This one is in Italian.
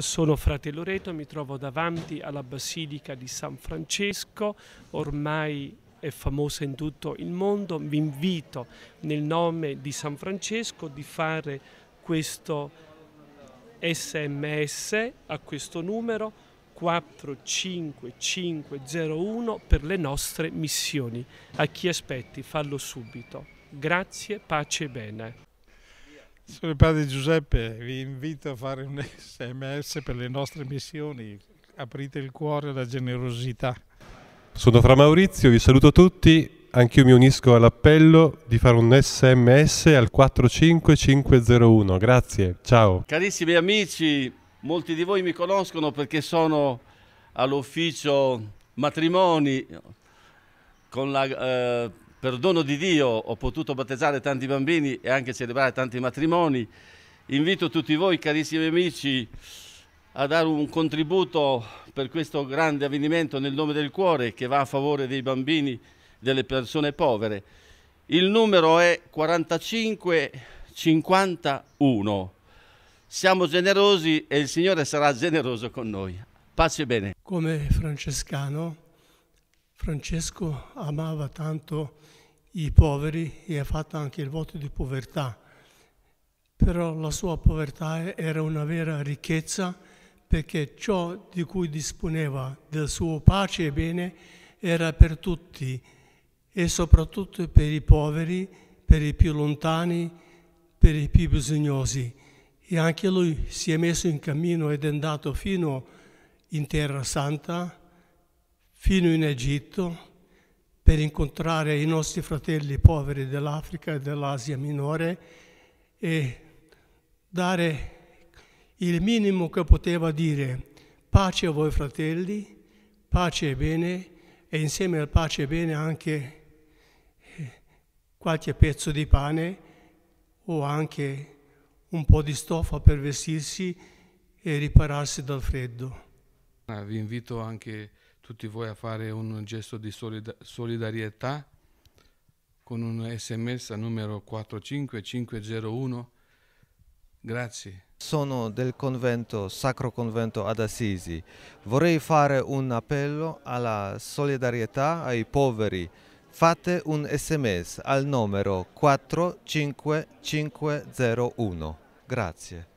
Sono frate Loreto, mi trovo davanti alla Basilica di San Francesco, ormai è famosa in tutto il mondo. Vi invito nel nome di San Francesco di fare questo sms a questo numero 45501 per le nostre missioni. A chi aspetti, fallo subito. Grazie, pace e bene. Sono il padre Giuseppe, vi invito a fare un sms per le nostre missioni. Aprite il cuore alla generosità. Sono Fra Maurizio, vi saluto tutti. Anch'io mi unisco all'appello di fare un sms al 45501. Grazie, ciao. Carissimi amici, molti di voi mi conoscono perché sono all'ufficio matrimoni con la eh, per dono di Dio ho potuto battezzare tanti bambini e anche celebrare tanti matrimoni. Invito tutti voi, carissimi amici, a dare un contributo per questo grande avvenimento nel nome del cuore che va a favore dei bambini, delle persone povere. Il numero è 4551. Siamo generosi e il Signore sarà generoso con noi. Pace e bene. Come francescano, Francesco amava tanto i poveri e ha fatto anche il voto di povertà, però la sua povertà era una vera ricchezza perché ciò di cui disponeva del suo pace e bene era per tutti e soprattutto per i poveri, per i più lontani, per i più bisognosi. E anche lui si è messo in cammino ed è andato fino in Terra Santa, fino in Egitto, per incontrare i nostri fratelli poveri dell'Africa e dell'Asia minore e dare il minimo che poteva dire pace a voi fratelli, pace e bene e insieme al pace e bene anche eh, qualche pezzo di pane o anche un po' di stoffa per vestirsi e ripararsi dal freddo. Vi invito anche a tutti voi a fare un gesto di solidarietà con un sms al numero 45501. Grazie. Sono del convento, Sacro Convento ad Assisi. Vorrei fare un appello alla solidarietà ai poveri. Fate un sms al numero 45501. Grazie.